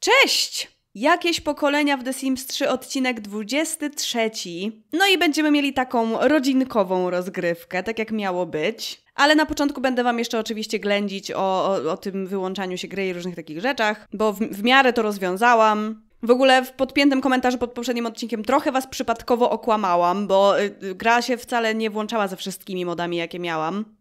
Cześć! Jakieś pokolenia w The Sims 3 odcinek 23. No i będziemy mieli taką rodzinkową rozgrywkę, tak jak miało być. Ale na początku będę Wam jeszcze oczywiście ględzić o, o, o tym wyłączaniu się gry i różnych takich rzeczach, bo w, w miarę to rozwiązałam. W ogóle w podpiętym komentarzu pod poprzednim odcinkiem trochę was przypadkowo okłamałam, bo y, y, gra się wcale nie włączała ze wszystkimi modami, jakie miałam.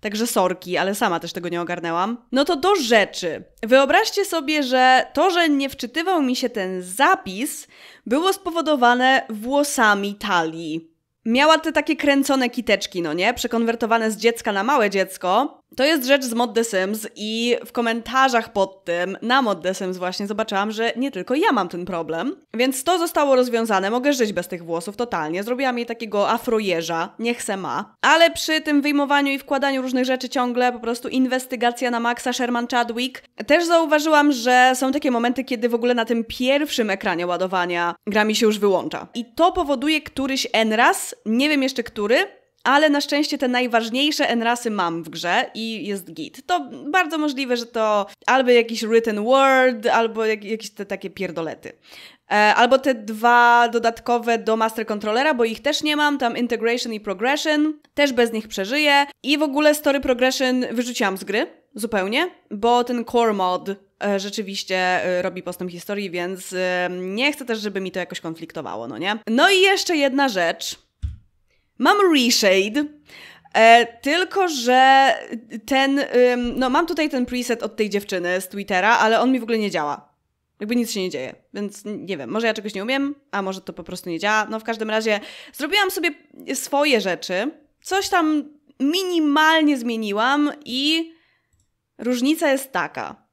Także sorki, ale sama też tego nie ogarnęłam. No to do rzeczy. Wyobraźcie sobie, że to, że nie wczytywał mi się ten zapis, było spowodowane włosami talii. Miała te takie kręcone kiteczki, no nie? Przekonwertowane z dziecka na małe dziecko, to jest rzecz z Mod The Sims i w komentarzach pod tym na Mod The Sims właśnie zobaczyłam, że nie tylko ja mam ten problem, więc to zostało rozwiązane. Mogę żyć bez tych włosów totalnie. Zrobiłam jej takiego afrojeża, niech se ma. Ale przy tym wyjmowaniu i wkładaniu różnych rzeczy ciągle po prostu inwestygacja na Maxa Sherman Chadwick. Też zauważyłam, że są takie momenty, kiedy w ogóle na tym pierwszym ekranie ładowania gra mi się już wyłącza. I to powoduje któryś N nie wiem jeszcze który, ale na szczęście te najważniejsze enrasy mam w grze i jest git. To bardzo możliwe, że to albo jakiś written word, albo jak, jakieś te takie pierdolety. E, albo te dwa dodatkowe do master controllera, bo ich też nie mam, tam integration i progression, też bez nich przeżyję. I w ogóle story progression wyrzuciłam z gry zupełnie, bo ten core mod e, rzeczywiście e, robi postęp historii, więc e, nie chcę też, żeby mi to jakoś konfliktowało, no nie? No i jeszcze jedna rzecz, Mam reshade, E, tylko, że ten, ym, no mam tutaj ten preset od tej dziewczyny z Twittera, ale on mi w ogóle nie działa. Jakby nic się nie dzieje, więc nie wiem, może ja czegoś nie umiem, a może to po prostu nie działa. No w każdym razie zrobiłam sobie swoje rzeczy, coś tam minimalnie zmieniłam i różnica jest taka.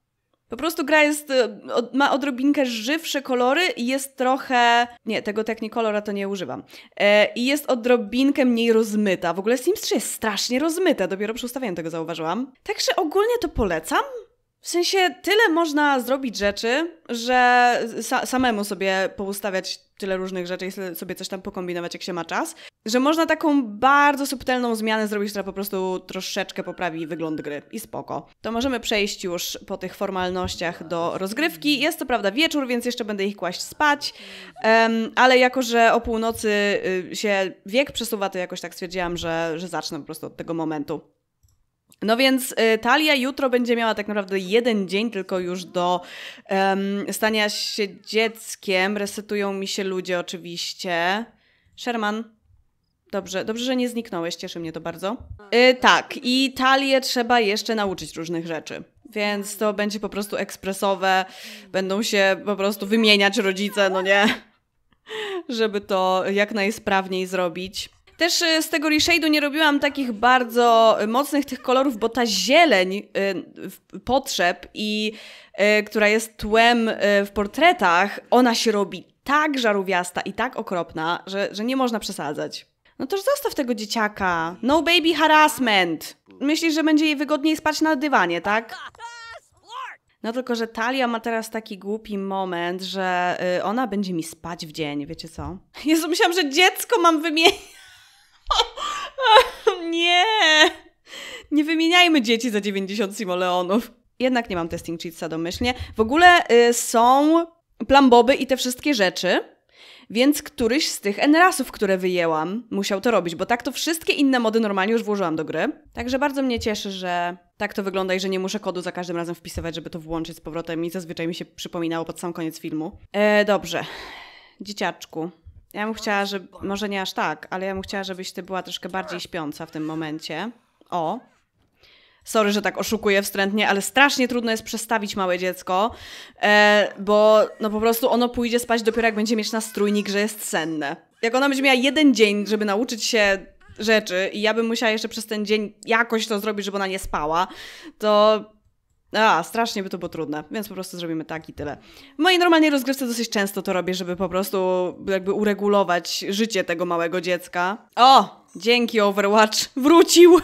Po prostu gra jest, y, ma odrobinkę żywsze kolory i jest trochę... Nie, tego technikolora to nie używam. E, I jest odrobinkę mniej rozmyta. W ogóle Sims 3 jest strasznie rozmyte, dopiero przy ustawieniu tego zauważyłam. Także ogólnie to polecam. W sensie tyle można zrobić rzeczy, że sa samemu sobie poustawiać tyle różnych rzeczy i sobie coś tam pokombinować, jak się ma czas, że można taką bardzo subtelną zmianę zrobić, która po prostu troszeczkę poprawi wygląd gry i spoko. To możemy przejść już po tych formalnościach do rozgrywki. Jest to prawda wieczór, więc jeszcze będę ich kłaść spać, um, ale jako, że o północy y, się wiek przesuwa, to jakoś tak stwierdziłam, że, że zacznę po prostu od tego momentu. No więc y, Talia jutro będzie miała tak naprawdę jeden dzień tylko już do um, stania się dzieckiem. Resetują mi się ludzie oczywiście. Sherman, Dobrze, dobrze, że nie zniknąłeś, cieszy mnie to bardzo. Y, tak, i talię trzeba jeszcze nauczyć różnych rzeczy. Więc to będzie po prostu ekspresowe, będą się po prostu wymieniać rodzice, no nie? Żeby to jak najsprawniej zrobić. Też e, z tego reshade'u nie robiłam takich bardzo e, mocnych tych kolorów, bo ta zieleń e, potrzeb i która jest tłem w portretach, ona się robi tak żarówiasta i tak okropna, że, że nie można przesadzać. No toż zostaw tego dzieciaka. No baby harassment. Myślisz, że będzie jej wygodniej spać na dywanie, tak? No tylko, że Talia ma teraz taki głupi moment, że ona będzie mi spać w dzień, wiecie co? Jezu, myślałam, że dziecko mam wymienić. nie! Nie wymieniajmy dzieci za 90 simoleonów. Jednak nie mam testing cheatsa domyślnie. W ogóle y, są plamboby i te wszystkie rzeczy, więc któryś z tych enrasów, które wyjęłam, musiał to robić, bo tak to wszystkie inne mody normalnie już włożyłam do gry. Także bardzo mnie cieszy, że tak to wygląda i że nie muszę kodu za każdym razem wpisywać, żeby to włączyć z powrotem i zazwyczaj mi się przypominało pod sam koniec filmu. E, dobrze. Dzieciaczku, ja bym chciała, że może nie aż tak, ale ja bym chciała, żebyś ty była troszkę bardziej śpiąca w tym momencie. O. Sorry, że tak oszukuję wstrętnie, ale strasznie trudno jest przestawić małe dziecko, e, bo no po prostu ono pójdzie spać dopiero jak będzie mieć nastrójnik, że jest senne. Jak ona będzie miała jeden dzień, żeby nauczyć się rzeczy i ja bym musiała jeszcze przez ten dzień jakoś to zrobić, żeby ona nie spała, to a, strasznie by to było trudne, więc po prostu zrobimy tak i tyle. W mojej normalnej rozgrywce dosyć często to robię, żeby po prostu jakby uregulować życie tego małego dziecka. O! Dzięki Overwatch! Wrócił!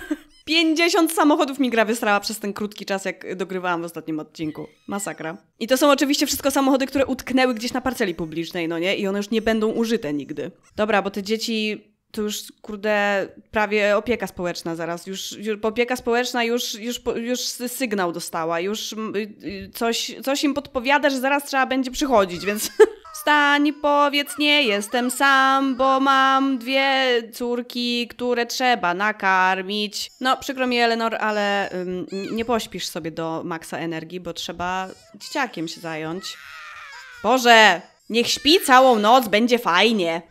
50 samochodów mi gra wysrała przez ten krótki czas, jak dogrywałam w ostatnim odcinku. Masakra. I to są oczywiście wszystko samochody, które utknęły gdzieś na parceli publicznej, no nie? I one już nie będą użyte nigdy. Dobra, bo te dzieci to już, kurde, prawie opieka społeczna zaraz. Już, już opieka społeczna już, już, już sygnał dostała, już mm, y, coś, coś im podpowiada, że zaraz trzeba będzie przychodzić, więc wstań, powiedz, nie jestem sam, bo mam dwie córki, które trzeba nakarmić. No, przykro mi, Eleanor, ale ym, nie pośpisz sobie do maksa energii, bo trzeba dzieciakiem się zająć. Boże, niech śpi całą noc, będzie fajnie.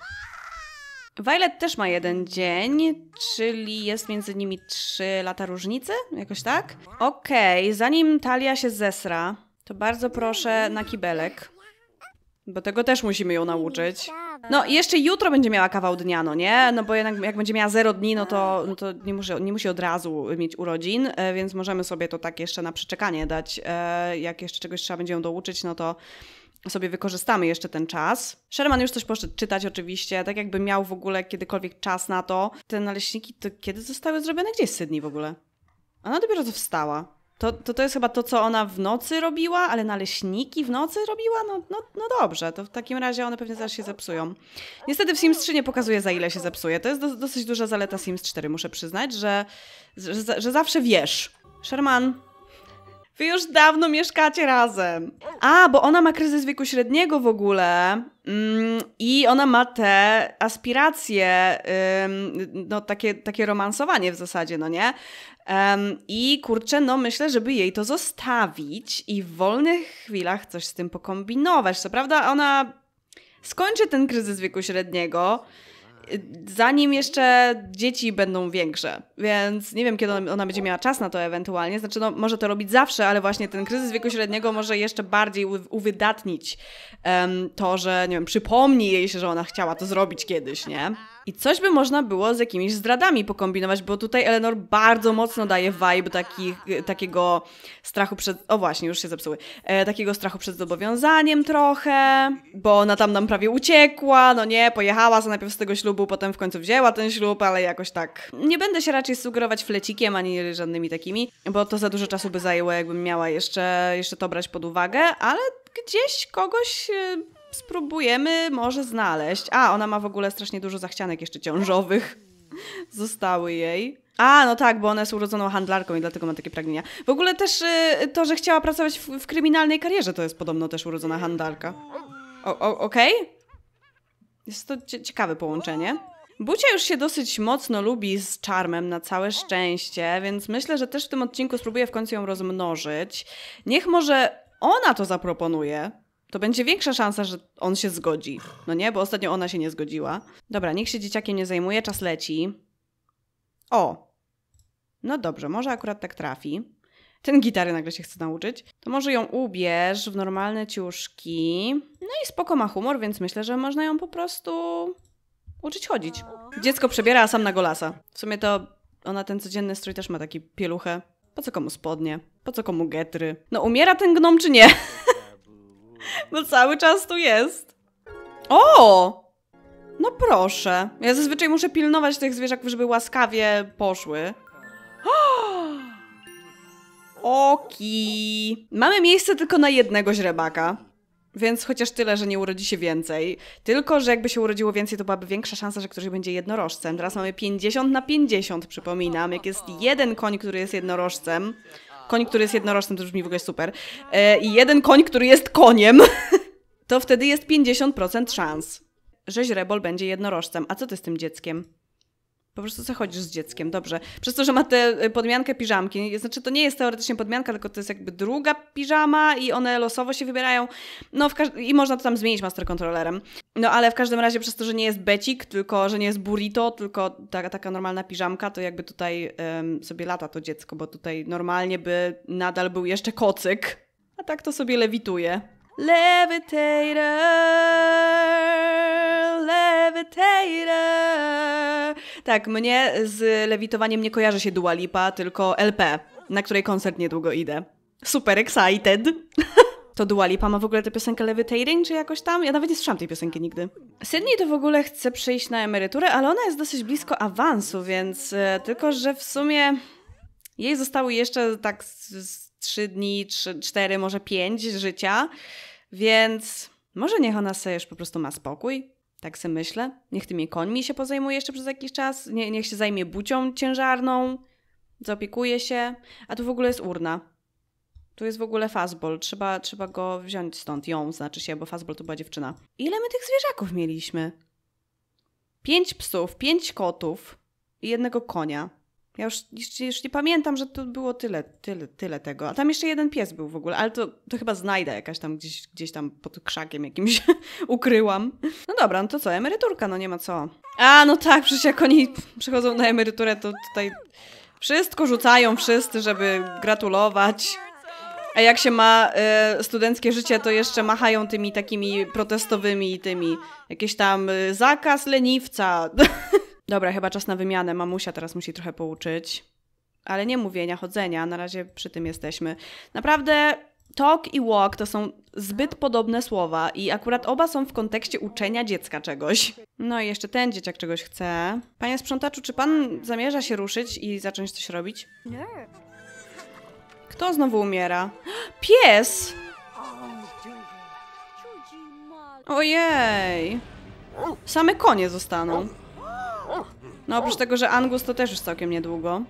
Violet też ma jeden dzień, czyli jest między nimi trzy lata różnicy, jakoś tak? Okej, okay, zanim Talia się zesra, to bardzo proszę na kibelek. Bo tego też musimy ją nauczyć. No jeszcze jutro będzie miała kawał dnia, no nie? No bo jednak jak będzie miała 0 dni, no to, no to nie, musi, nie musi od razu mieć urodzin, e, więc możemy sobie to tak jeszcze na przeczekanie dać. E, jak jeszcze czegoś trzeba będzie ją douczyć, no to sobie wykorzystamy jeszcze ten czas. Sherman już coś poszedł czytać oczywiście, tak jakby miał w ogóle kiedykolwiek czas na to. Te naleśniki to kiedy zostały zrobione? Gdzie jest Sydney w ogóle? Ona dopiero to wstała. To, to, to jest chyba to, co ona w nocy robiła, ale naleśniki w nocy robiła? No, no, no dobrze, to w takim razie one pewnie zaraz się zepsują. Niestety w Sims 3 nie pokazuje, za ile się zepsuje. To jest do, dosyć duża zaleta Sims 4, muszę przyznać, że, że, że zawsze wiesz. Sherman, Wy już dawno mieszkacie razem. A, bo ona ma kryzys wieku średniego w ogóle mm, i ona ma te aspiracje, ym, no takie, takie romansowanie w zasadzie, no nie? I kurczę, no myślę, żeby jej to zostawić i w wolnych chwilach coś z tym pokombinować. Co prawda ona skończy ten kryzys wieku średniego, zanim jeszcze dzieci będą większe, więc nie wiem, kiedy ona będzie miała czas na to ewentualnie. Znaczy, no, może to robić zawsze, ale właśnie ten kryzys wieku średniego może jeszcze bardziej uwydatnić um, to, że, nie wiem, przypomni jej się, że ona chciała to zrobić kiedyś, nie? I coś by można było z jakimiś zdradami pokombinować, bo tutaj Eleanor bardzo mocno daje vibe taki, takiego strachu przed. O właśnie, już się zepsuły. E, takiego strachu przed zobowiązaniem trochę, bo ona tam nam prawie uciekła, no nie, pojechała za najpierw z tego ślubu, potem w końcu wzięła ten ślub, ale jakoś tak. Nie będę się raczej sugerować flecikiem ani żadnymi takimi, bo to za dużo czasu by zajęło, jakbym miała jeszcze, jeszcze to brać pod uwagę, ale gdzieś kogoś e, spróbujemy może znaleźć. A, ona ma w ogóle strasznie dużo zachcianek jeszcze ciążowych. Zostały jej. A, no tak, bo ona jest urodzoną handlarką i dlatego ma takie pragnienia. W ogóle też y, to, że chciała pracować w, w, kryminalnej karierze, to jest podobno też urodzona handlarka. Okej? Okay? Jest to ciekawe połączenie. Bucia już się dosyć mocno lubi z czarmem, na całe szczęście, więc myślę, że też w tym odcinku spróbuję w końcu ją rozmnożyć. Niech może ona to zaproponuje to będzie większa szansa, że on się zgodzi. No nie, bo ostatnio ona się nie zgodziła. Dobra, niech się dzieciakiem nie zajmuje, czas leci. O! No dobrze, może akurat tak trafi. Ten gitary nagle się chce nauczyć. To może ją ubierz w normalne ciuszki. No i spoko ma humor, więc myślę, że można ją po prostu uczyć chodzić. Dziecko przebiera, a sam na golasa. W sumie to ona ten codzienny strój też ma taki pieluchę. Po co komu spodnie? Po co komu getry? No umiera ten gnom czy nie? No cały czas tu jest. O! No proszę. Ja zazwyczaj muszę pilnować tych zwierzaków, żeby łaskawie poszły. Oki. Mamy miejsce tylko na jednego źrebaka. Więc chociaż tyle, że nie urodzi się więcej. Tylko, że jakby się urodziło więcej, to byłaby większa szansa, że ktoś będzie jednorożcem. Teraz mamy 50 na 50, przypominam. Jak jest jeden koń, który jest jednorożcem, koń, który jest jednorożcem, to brzmi w ogóle super, e, i jeden koń, który jest koniem, to wtedy jest 50% szans, że źrebol będzie jednorożcem. A co ty z tym dzieckiem? Po prostu zachodzisz z dzieckiem, dobrze. Przez to, że ma tę e, podmiankę piżamki, znaczy to nie jest teoretycznie podmianka, tylko to jest jakby druga piżama i one losowo się wybierają. No i można to tam zmienić master kontrolerem. No ale w każdym razie przez to, że nie jest becik, tylko że nie jest burrito, tylko ta, taka normalna piżamka, to jakby tutaj um, sobie lata to dziecko, bo tutaj normalnie by nadal był jeszcze kocyk, a tak to sobie lewituje. Levitator, levitator. Tak, mnie z lewitowaniem nie kojarzy się Dua Lipa, tylko LP, na której koncert niedługo idę. Super excited. To Dua Lipa ma w ogóle tę piosenkę Levitating, czy jakoś tam? Ja nawet nie słyszałam tej piosenki nigdy. Sydney to w ogóle chce przejść na emeryturę, ale ona jest dosyć blisko awansu, więc e, tylko, że w sumie jej zostały jeszcze tak z trzy dni, trzy, cztery, może pięć życia, więc może niech ona sobie już po prostu ma spokój. Tak sobie myślę. Niech tymi końmi się pozajmuje jeszcze przez jakiś czas. Nie, niech się zajmie bucią ciężarną. Zaopiekuje się. A tu w ogóle jest urna. Tu jest w ogóle fastball. Trzeba, trzeba go wziąć stąd. Ją znaczy się, bo fastball to była dziewczyna. Ile my tych zwierzaków mieliśmy? Pięć psów, pięć kotów i jednego konia. Ja już, już, nie pamiętam, że to było tyle, tyle, tyle tego. A tam jeszcze jeden pies był w ogóle, ale to, to chyba znajdę jakaś tam gdzieś, gdzieś tam pod krzakiem jakimś ukryłam. No dobra, no to co, emeryturka, no nie ma co. A, no tak, przecież jak oni przychodzą na emeryturę, to tutaj wszystko rzucają wszyscy, żeby gratulować. A jak się ma y, studenckie życie, to jeszcze machają tymi takimi protestowymi, tymi jakieś tam y, zakaz leniwca. Dobra, chyba czas na wymianę. Mamusia teraz musi trochę pouczyć. Ale nie mówienia, chodzenia. Na razie przy tym jesteśmy. Naprawdę talk i walk to są zbyt podobne słowa i akurat oba są w kontekście uczenia dziecka czegoś. No i jeszcze ten dzieciak czegoś chce. Panie sprzątaczu, czy pan zamierza się ruszyć i zacząć coś robić? Nie. Kto znowu umiera? Pies! Ojej! Same konie zostaną. No oprócz tego, że Angus to też już całkiem niedługo.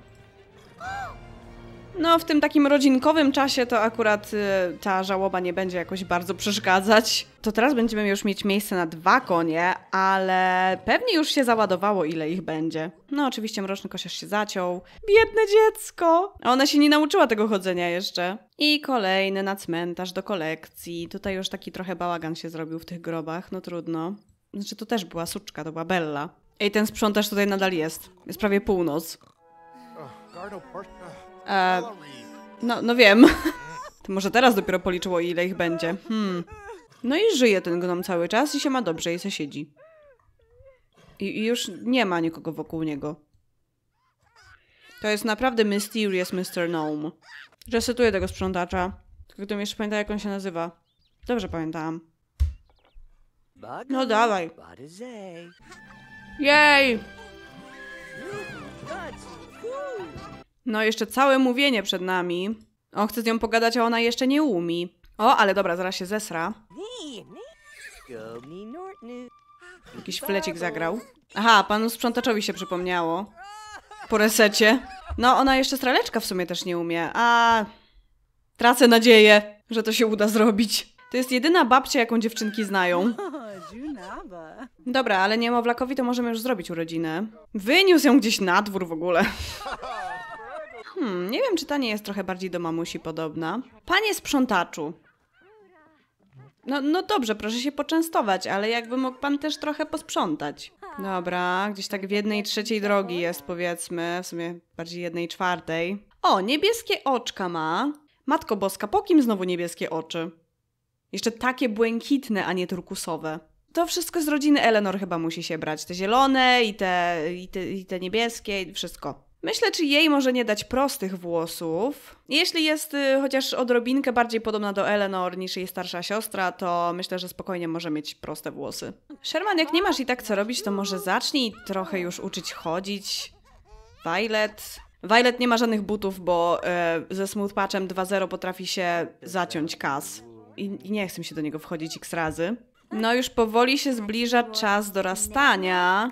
No, w tym takim rodzinkowym czasie to akurat y, ta żałoba nie będzie jakoś bardzo przeszkadzać. To teraz będziemy już mieć miejsce na dwa konie, ale pewnie już się załadowało, ile ich będzie. No, oczywiście mroczny kosiarz się zaciął. Biedne dziecko! A ona się nie nauczyła tego chodzenia jeszcze. I kolejny na cmentarz do kolekcji. Tutaj już taki trochę bałagan się zrobił w tych grobach, no trudno. Znaczy, to też była suczka, to była Bella. Ej, ten sprzątacz tutaj nadal jest. Jest prawie północ. E, no, no wiem. To może teraz dopiero policzyło, ile ich będzie. Hmm. No i żyje ten gnom cały czas i się ma dobrze i se siedzi. I, I, już nie ma nikogo wokół niego. To jest naprawdę Mysterious Mr. Gnome. Resetuję tego sprzątacza. Tylko gdybym jeszcze pamięta jak on się nazywa. Dobrze pamiętałam. No dawaj. Jej! No, jeszcze całe mówienie przed nami. On chce z nią pogadać, a ona jeszcze nie umi. O, ale dobra, zaraz się zesra. Jakiś flecik zagrał. Aha, panu sprzątaczowi się przypomniało. Po resecie. No, ona jeszcze straleczka w sumie też nie umie, a... Tracę nadzieję, że to się uda zrobić. To jest jedyna babcia, jaką dziewczynki znają. Dobra, ale niemowlakowi to możemy już zrobić urodzinę. Wyniósł ją gdzieś na dwór w ogóle. Hmm, nie wiem, czy ta nie jest trochę bardziej do mamusi podobna. Panie sprzątaczu. No, no dobrze, proszę się poczęstować, ale jakby mógł pan też trochę posprzątać. Dobra, gdzieś tak w jednej trzeciej drogi jest, powiedzmy, w sumie bardziej jednej czwartej. O, niebieskie oczka ma. Matko Boska, po kim znowu niebieskie oczy? Jeszcze takie błękitne, a nie turkusowe to wszystko z rodziny Eleanor chyba musi się brać. Te zielone i te, i te, i te niebieskie, wszystko. Myślę, czy jej może nie dać prostych włosów. Jeśli jest y, chociaż odrobinkę bardziej podobna do Eleanor niż jej starsza siostra, to myślę, że spokojnie może mieć proste włosy. Sherman, jak nie masz i tak co robić, to może zacznij trochę już uczyć chodzić. Violet. Violet nie ma żadnych butów, bo y, ze Smooth Patchem 2.0 potrafi się zaciąć kas. I, I nie chcę się do niego wchodzić x razy. No już powoli się zbliża czas dorastania.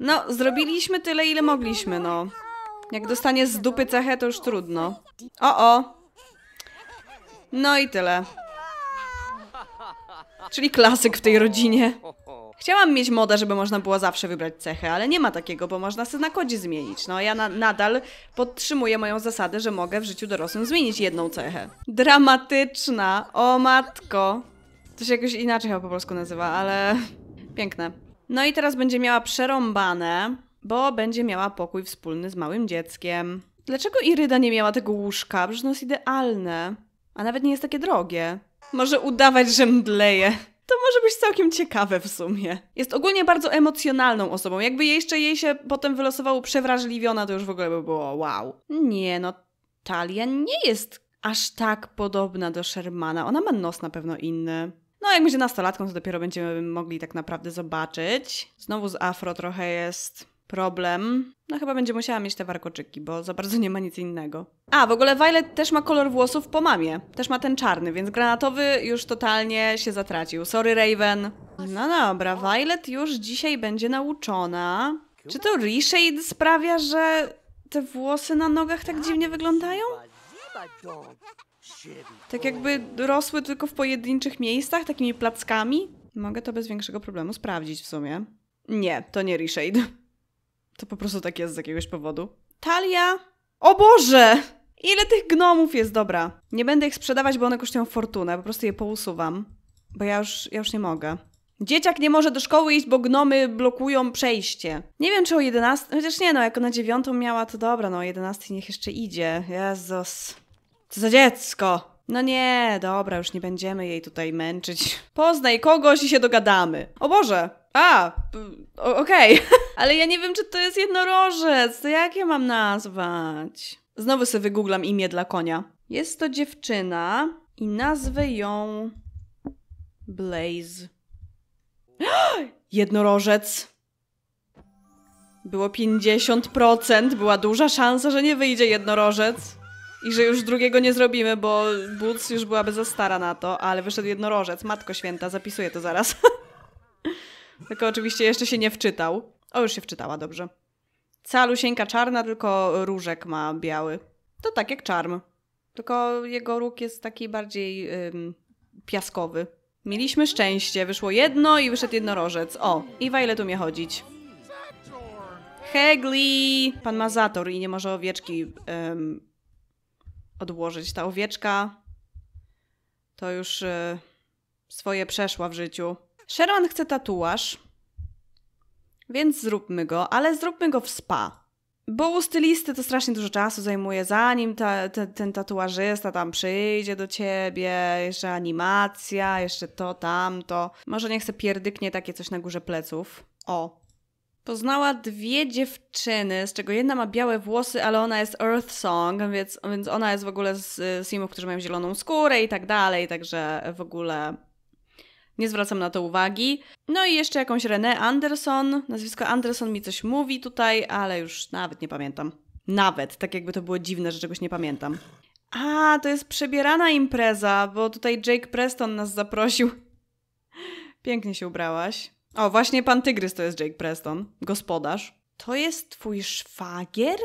No, zrobiliśmy tyle, ile mogliśmy, no. Jak dostanie z dupy cechę, to już trudno. O, o. No i tyle. Czyli klasyk w tej rodzinie. Chciałam mieć moda, żeby można było zawsze wybrać cechę, ale nie ma takiego, bo można sobie na kodzie zmienić. No ja na nadal podtrzymuję moją zasadę, że mogę w życiu dorosłym zmienić jedną cechę. Dramatyczna. O matko. To się jakoś inaczej chyba po polsku nazywa, ale piękne. No i teraz będzie miała przerąbane, bo będzie miała pokój wspólny z małym dzieckiem. Dlaczego Iryda nie miała tego łóżka? Przecież ono jest idealne. A nawet nie jest takie drogie. Może udawać, że mdleje. To może być całkiem ciekawe w sumie. Jest ogólnie bardzo emocjonalną osobą. Jakby jeszcze jej się potem wylosowało przewrażliwiona, to już w ogóle by było wow. Nie no, Talia nie jest aż tak podobna do Shermana. Ona ma nos na pewno inny. No, jak będzie nastolatką, to dopiero będziemy mogli tak naprawdę zobaczyć. Znowu z afro trochę jest problem. No chyba będzie musiała mieć te warkoczyki, bo za bardzo nie ma nic innego. A, w ogóle Violet też ma kolor włosów po mamie. Też ma ten czarny, więc granatowy już totalnie się zatracił. Sorry, Raven. No dobra, Violet już dzisiaj będzie nauczona. Czy to reshade sprawia, że te włosy na nogach tak dziwnie wyglądają? Tak jakby rosły tylko w pojedynczych miejscach, takimi plackami. Mogę to bez większego problemu sprawdzić w sumie. Nie, to nie reshade. To po prostu tak jest z jakiegoś powodu. Talia! O Boże! Ile tych gnomów jest, dobra. Nie będę ich sprzedawać, bo one kosztują fortunę. Po prostu je pousuwam. Bo ja już, ja już nie mogę. Dzieciak nie może do szkoły iść, bo gnomy blokują przejście. Nie wiem, czy o 11. Chociaż nie, no, jako na dziewiątą miała, to dobra, no o 11 niech jeszcze idzie. Jezus. Co za dziecko! No nie, dobra, już nie będziemy jej tutaj męczyć. Poznaj kogoś i się dogadamy. O Boże! A, okej. Okay. Ale ja nie wiem, czy to jest jednorożec. To jak mam nazwać? Znowu sobie wygooglam imię dla konia. Jest to dziewczyna i nazwę ją Blaze. Jednorożec. Było 50%, była duża szansa, że nie wyjdzie jednorożec. I że już drugiego nie zrobimy, bo Boots już byłaby za stara na to, ale wyszedł jednorożec. Matko święta, zapisuję to zaraz. tylko oczywiście jeszcze się nie wczytał. O, już się wczytała, dobrze. Cała lusieńka czarna, tylko różek ma biały. To tak jak czarm. Tylko jego róg jest taki bardziej ym, piaskowy. Mieliśmy szczęście. Wyszło jedno i wyszedł jednorożec. O, i ile tu mnie chodzić? Hegli! Pan ma zator i nie może owieczki ym, odłożyć. Ta owieczka to już y, swoje przeszła w życiu. Sherman chce tatuaż, więc zróbmy go, ale zróbmy go w spa. Bo u stylisty to strasznie dużo czasu zajmuje, zanim ta, te, ten tatuażysta tam przyjdzie do ciebie, jeszcze animacja, jeszcze to, tamto. Może niech se pierdyknie takie coś na górze pleców. O, Poznała dwie dziewczyny, z czego jedna ma białe włosy, ale ona jest Earth Song, więc, więc ona jest w ogóle z Simów, którzy mają zieloną skórę i tak dalej, także w ogóle nie zwracam na to uwagi. No i jeszcze jakąś Renee Anderson. Nazwisko Anderson mi coś mówi tutaj, ale już nawet nie pamiętam. Nawet, tak jakby to było dziwne, że czegoś nie pamiętam. A, to jest przebierana impreza, bo tutaj Jake Preston nas zaprosił. Pięknie się ubrałaś. O, właśnie pan Tygrys to jest Jake Preston, gospodarz. To jest twój szwagier?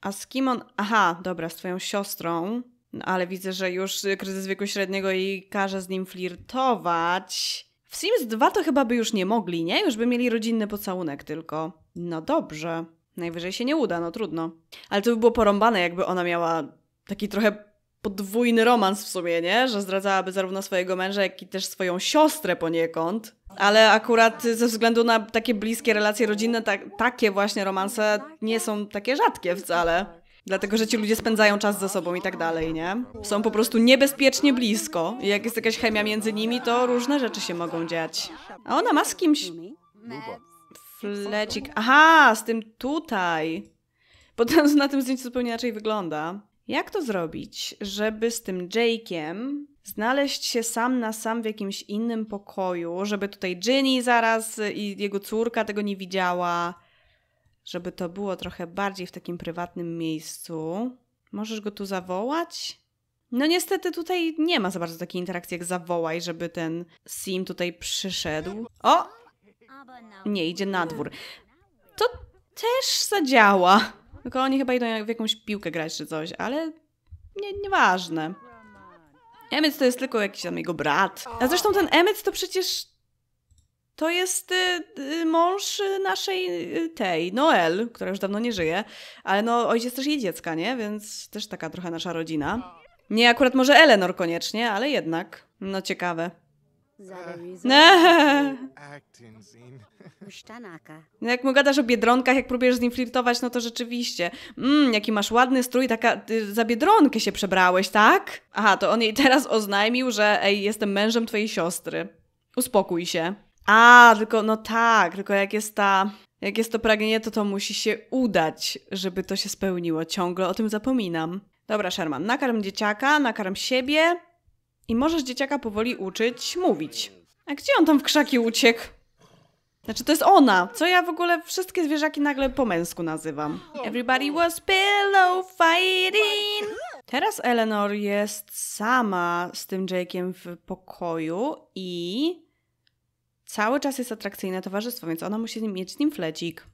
A z kim on... Aha, dobra, z twoją siostrą. No, ale widzę, że już kryzys wieku średniego i każe z nim flirtować. W Sims 2 to chyba by już nie mogli, nie? Już by mieli rodzinny pocałunek tylko. No dobrze. Najwyżej się nie uda, no trudno. Ale to by było porąbane, jakby ona miała taki trochę podwójny romans w sumie, nie? Że zdradzałaby zarówno swojego męża, jak i też swoją siostrę poniekąd. Ale akurat ze względu na takie bliskie relacje rodzinne, ta takie właśnie romanse nie są takie rzadkie wcale. Dlatego, że ci ludzie spędzają czas ze sobą i tak dalej, nie? Są po prostu niebezpiecznie blisko. I jak jest jakaś chemia między nimi, to różne rzeczy się mogą dziać. A ona ma z kimś... Flecik. Aha, z tym tutaj. Potem na tym zdjęciu zupełnie inaczej wygląda. Jak to zrobić, żeby z tym Jake'iem znaleźć się sam na sam w jakimś innym pokoju, żeby tutaj Ginny zaraz i jego córka tego nie widziała, żeby to było trochę bardziej w takim prywatnym miejscu. Możesz go tu zawołać? No niestety tutaj nie ma za bardzo takiej interakcji jak zawołaj, żeby ten Sim tutaj przyszedł. O! Nie, idzie na dwór. To też zadziała. Tylko oni chyba idą w jakąś piłkę grać czy coś, ale nie, nieważne. Emmet to jest tylko jakiś tam jego brat. A zresztą ten Emmet to przecież... To jest y, y, mąż naszej y, tej, Noel, która już dawno nie żyje. Ale no, ojciec też jej dziecka, nie? Więc też taka trochę nasza rodzina. Nie akurat może Eleanor koniecznie, ale jednak. No ciekawe. No jak mu gadasz o biedronkach, jak próbujesz z nim flirtować, no to rzeczywiście. Mmm, jaki masz ładny strój, taka ty za biedronkę się przebrałeś, tak? Aha, to on jej teraz oznajmił, że ej, jestem mężem twojej siostry. Uspokój się. A, tylko no tak, tylko jak jest ta. Jak jest to pragnienie, to to musi się udać, żeby to się spełniło. Ciągle o tym zapominam. Dobra, Sherman, nakarm dzieciaka, nakarm siebie, i możesz dzieciaka powoli uczyć mówić. A gdzie on tam w krzaki uciekł? Znaczy, to jest ona. Co ja w ogóle wszystkie zwierzaki nagle po męsku nazywam. Everybody was pillow fighting. Teraz Eleanor jest sama z tym Jake'iem w pokoju i cały czas jest atrakcyjne towarzystwo, więc ona musi mieć z nim flecik.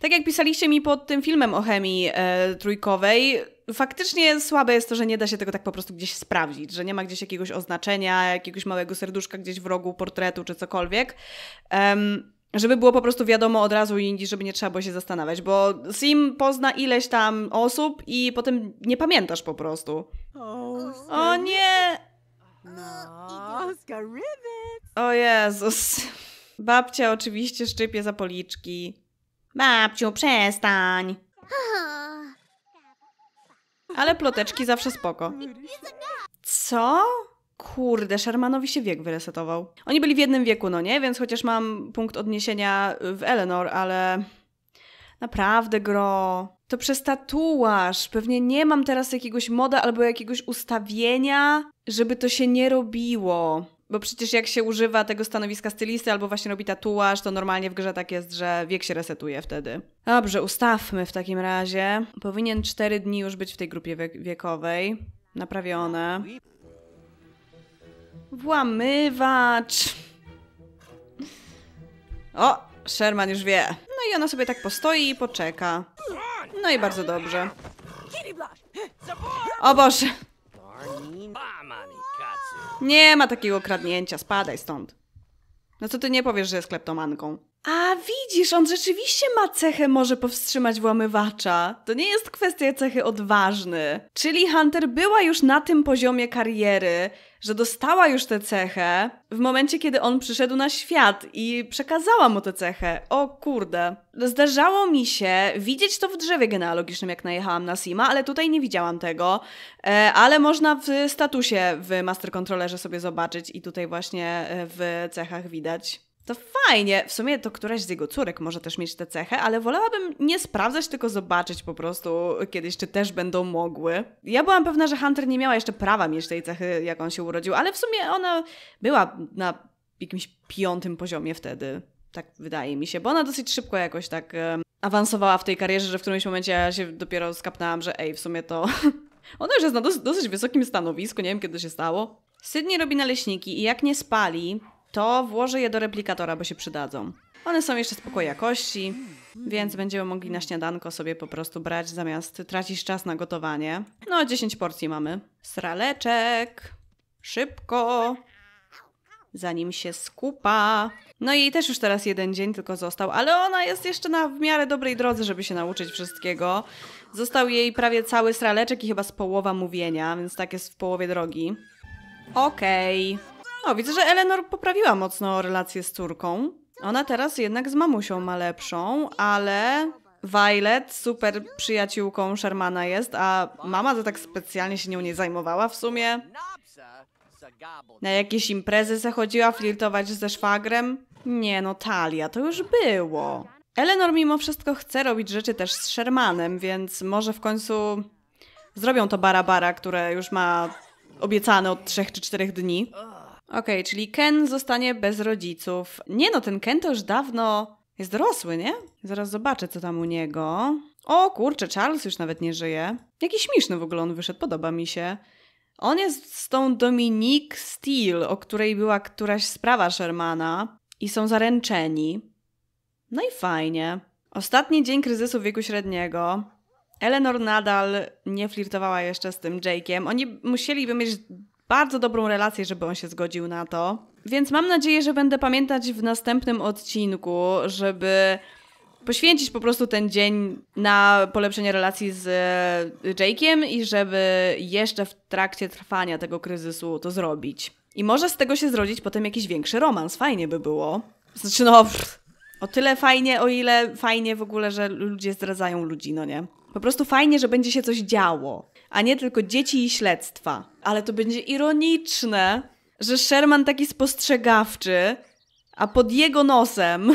Tak jak pisaliście mi pod tym filmem o chemii e, trójkowej, faktycznie słabe jest to, że nie da się tego tak po prostu gdzieś sprawdzić, że nie ma gdzieś jakiegoś oznaczenia, jakiegoś małego serduszka gdzieś w rogu portretu czy cokolwiek. Um, żeby było po prostu wiadomo od razu i żeby nie trzeba było się zastanawiać, bo Sim pozna ileś tam osób i potem nie pamiętasz po prostu. Oh, o nie! No. no o Jezus. Babcia oczywiście szczypie za policzki. Babciu, przestań. Ale ploteczki zawsze spoko. Co? Kurde, Shermanowi się wiek wyresetował. Oni byli w jednym wieku, no nie? Więc chociaż mam punkt odniesienia w Eleanor, ale... Naprawdę, gro. To przez tatuaż. Pewnie nie mam teraz jakiegoś moda albo jakiegoś ustawienia, żeby to się nie robiło. Bo przecież jak się używa tego stanowiska stylisty albo właśnie robi tatuaż, to normalnie w grze tak jest, że wiek się resetuje wtedy. Dobrze, ustawmy w takim razie. Powinien 4 dni już być w tej grupie wiekowej. Naprawione. Włamywacz! O, Sherman już wie. No i ona sobie tak postoi i poczeka. No i bardzo dobrze. O Boże! Nie ma takiego kradnięcia, spadaj stąd. No co ty nie powiesz, że jest kleptomanką? A widzisz, on rzeczywiście ma cechę może powstrzymać włamywacza. To nie jest kwestia cechy odważny. Czyli Hunter była już na tym poziomie kariery, że dostała już tę cechę w momencie, kiedy on przyszedł na świat i przekazała mu tę cechę. O kurde. Zdarzało mi się widzieć to w drzewie genealogicznym, jak najechałam na Sima, ale tutaj nie widziałam tego. E, ale można w statusie w Master Controllerze sobie zobaczyć i tutaj właśnie e, w cechach widać. To fajnie, w sumie to któraś z jego córek może też mieć tę cechę, ale wolałabym nie sprawdzać, tylko zobaczyć po prostu kiedyś, czy też będą mogły. Ja byłam pewna, że Hunter nie miała jeszcze prawa mieć tej cechy, jak on się urodził, ale w sumie ona była na jakimś piątym poziomie wtedy. Tak wydaje mi się, bo ona dosyć szybko jakoś tak um, awansowała w tej karierze, że w którymś momencie ja się dopiero skapnałam, że ej, w sumie to ona już jest na dosyć, dosyć wysokim stanowisku, nie wiem kiedy się stało. Sydney robi naleśniki i jak nie spali, to włożę je do replikatora, bo się przydadzą. One są jeszcze spokojnej jakości, więc będziemy mogli na śniadanko sobie po prostu brać, zamiast tracić czas na gotowanie. No, 10 porcji mamy. Sraleczek! Szybko! Zanim się skupa. No i też już teraz jeden dzień tylko został, ale ona jest jeszcze na w miarę dobrej drodze, żeby się nauczyć wszystkiego. Został jej prawie cały sraleczek i chyba z połowa mówienia, więc tak jest w połowie drogi. Okej. Okay. No, widzę, że Eleanor poprawiła mocno relację z córką. Ona teraz jednak z mamusią ma lepszą, ale Violet super przyjaciółką Shermana jest, a mama to tak specjalnie się nią nie zajmowała w sumie. Na jakieś imprezy zachodziła flirtować ze szwagrem? Nie no, Talia, to już było. Eleanor mimo wszystko chce robić rzeczy też z Shermanem, więc może w końcu zrobią to Barabara, które już ma obiecane od trzech czy czterech dni. Okej, okay, czyli Ken zostanie bez rodziców. Nie no, ten Ken to już dawno jest dorosły, nie? Zaraz zobaczę, co tam u niego. O kurczę, Charles już nawet nie żyje. Jaki śmieszny w ogóle on wyszedł, podoba mi się. On jest z tą Dominique Steele, o której była któraś sprawa Shermana i są zaręczeni. No i fajnie. Ostatni dzień kryzysu wieku średniego. Eleanor nadal nie flirtowała jeszcze z tym Jake'iem. Oni musieliby mieć bardzo dobrą relację, żeby on się zgodził na to. Więc mam nadzieję, że będę pamiętać w następnym odcinku, żeby poświęcić po prostu ten dzień na polepszenie relacji z y, Jake'iem i żeby jeszcze w trakcie trwania tego kryzysu to zrobić. I może z tego się zrodzić potem jakiś większy romans. Fajnie by było. Znaczy, no, pff, o tyle fajnie, o ile fajnie w ogóle, że ludzie zdradzają ludzi, no nie? Po prostu fajnie, że będzie się coś działo a nie tylko dzieci i śledztwa. Ale to będzie ironiczne, że Sherman taki spostrzegawczy, a pod jego nosem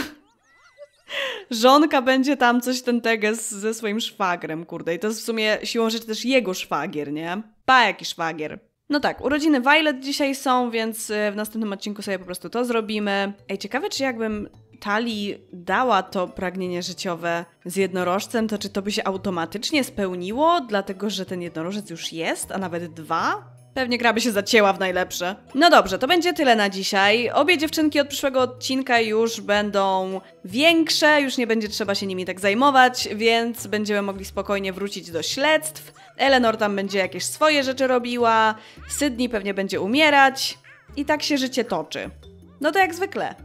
żonka będzie tam coś ten teges ze swoim szwagrem, kurde. I to jest w sumie siłą rzeczy też jego szwagier, nie? Pa, jaki szwagier. No tak, urodziny Violet dzisiaj są, więc e, w następnym odcinku sobie po prostu to zrobimy. Ej, ciekawe, czy jakbym Tali dała to pragnienie życiowe z jednorożcem, to czy to by się automatycznie spełniło, dlatego że ten jednorożec już jest, a nawet dwa? Pewnie gra by się zacięła w najlepsze. No dobrze, to będzie tyle na dzisiaj. Obie dziewczynki od przyszłego odcinka już będą większe, już nie będzie trzeba się nimi tak zajmować, więc będziemy mogli spokojnie wrócić do śledztw. Eleanor tam będzie jakieś swoje rzeczy robiła, Sydney pewnie będzie umierać. I tak się życie toczy. No to jak zwykle.